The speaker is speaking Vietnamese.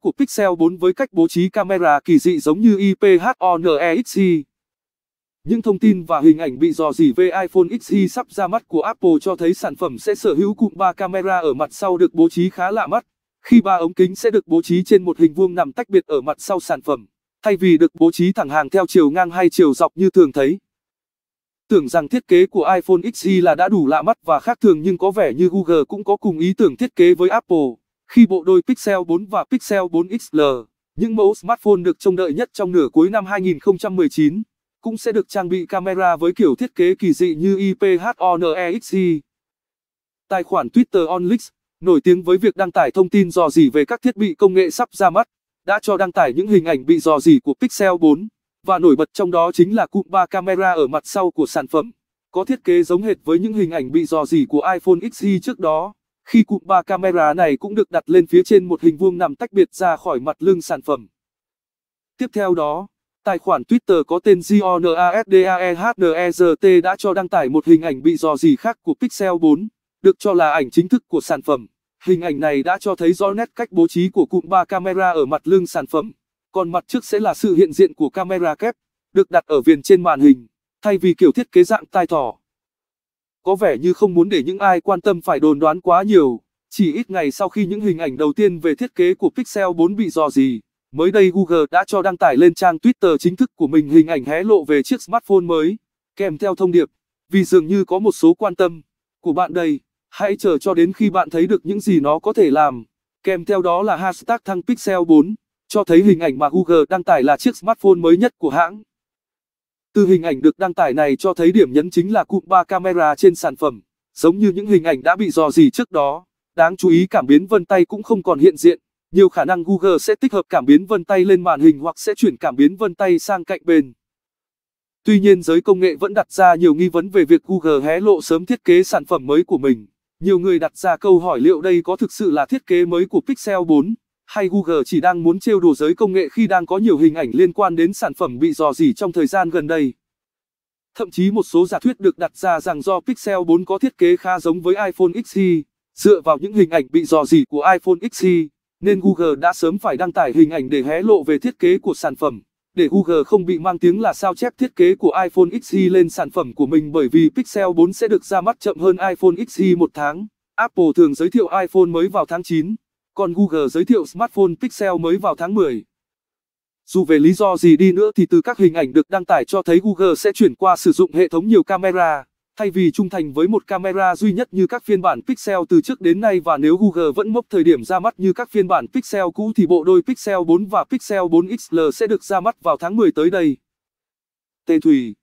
của Pixel 4 với cách bố trí camera kỳ dị giống như IPHONEXE. Những thông tin và hình ảnh bị dò dỉ về iPhone XE sắp ra mắt của Apple cho thấy sản phẩm sẽ sở hữu cụm 3 camera ở mặt sau được bố trí khá lạ mắt, khi ba ống kính sẽ được bố trí trên một hình vuông nằm tách biệt ở mặt sau sản phẩm, thay vì được bố trí thẳng hàng theo chiều ngang hay chiều dọc như thường thấy. Tưởng rằng thiết kế của iPhone XE là đã đủ lạ mắt và khác thường nhưng có vẻ như Google cũng có cùng ý tưởng thiết kế với Apple. Khi bộ đôi Pixel 4 và Pixel 4 XL, những mẫu smartphone được trông đợi nhất trong nửa cuối năm 2019, cũng sẽ được trang bị camera với kiểu thiết kế kỳ dị như IPHONEXE. Tài khoản Twitter Onlix, nổi tiếng với việc đăng tải thông tin dò dỉ về các thiết bị công nghệ sắp ra mắt, đã cho đăng tải những hình ảnh bị dò dỉ của Pixel 4, và nổi bật trong đó chính là cụm 3 camera ở mặt sau của sản phẩm, có thiết kế giống hệt với những hình ảnh bị dò dỉ của iPhone XE trước đó. Khi cụm ba camera này cũng được đặt lên phía trên một hình vuông nằm tách biệt ra khỏi mặt lưng sản phẩm. Tiếp theo đó, tài khoản Twitter có tên GIONASDAEHNEZT đã cho đăng tải một hình ảnh bị dò dỉ khác của Pixel 4, được cho là ảnh chính thức của sản phẩm. Hình ảnh này đã cho thấy rõ nét cách bố trí của cụm ba camera ở mặt lưng sản phẩm, còn mặt trước sẽ là sự hiện diện của camera kép, được đặt ở viền trên màn hình, thay vì kiểu thiết kế dạng tai thỏ có vẻ như không muốn để những ai quan tâm phải đồn đoán quá nhiều. Chỉ ít ngày sau khi những hình ảnh đầu tiên về thiết kế của Pixel 4 bị dò dì, mới đây Google đã cho đăng tải lên trang Twitter chính thức của mình hình ảnh hé lộ về chiếc smartphone mới, kèm theo thông điệp, vì dường như có một số quan tâm của bạn đây, hãy chờ cho đến khi bạn thấy được những gì nó có thể làm. Kèm theo đó là hashtag thăng Pixel 4, cho thấy hình ảnh mà Google đăng tải là chiếc smartphone mới nhất của hãng. Từ hình ảnh được đăng tải này cho thấy điểm nhấn chính là cụm 3 camera trên sản phẩm, giống như những hình ảnh đã bị dò dỉ trước đó. Đáng chú ý cảm biến vân tay cũng không còn hiện diện, nhiều khả năng Google sẽ tích hợp cảm biến vân tay lên màn hình hoặc sẽ chuyển cảm biến vân tay sang cạnh bên. Tuy nhiên giới công nghệ vẫn đặt ra nhiều nghi vấn về việc Google hé lộ sớm thiết kế sản phẩm mới của mình. Nhiều người đặt ra câu hỏi liệu đây có thực sự là thiết kế mới của Pixel 4 hay Google chỉ đang muốn trêu đùa giới công nghệ khi đang có nhiều hình ảnh liên quan đến sản phẩm bị dò dỉ trong thời gian gần đây. Thậm chí một số giả thuyết được đặt ra rằng do Pixel 4 có thiết kế khá giống với iPhone XE, dựa vào những hình ảnh bị dò dỉ của iPhone XE, nên Google đã sớm phải đăng tải hình ảnh để hé lộ về thiết kế của sản phẩm, để Google không bị mang tiếng là sao chép thiết kế của iPhone XE lên sản phẩm của mình bởi vì Pixel 4 sẽ được ra mắt chậm hơn iPhone XE một tháng. Apple thường giới thiệu iPhone mới vào tháng 9 còn Google giới thiệu smartphone Pixel mới vào tháng 10. Dù về lý do gì đi nữa thì từ các hình ảnh được đăng tải cho thấy Google sẽ chuyển qua sử dụng hệ thống nhiều camera, thay vì trung thành với một camera duy nhất như các phiên bản Pixel từ trước đến nay và nếu Google vẫn mốc thời điểm ra mắt như các phiên bản Pixel cũ thì bộ đôi Pixel 4 và Pixel 4 XL sẽ được ra mắt vào tháng 10 tới đây. Tê Thủy.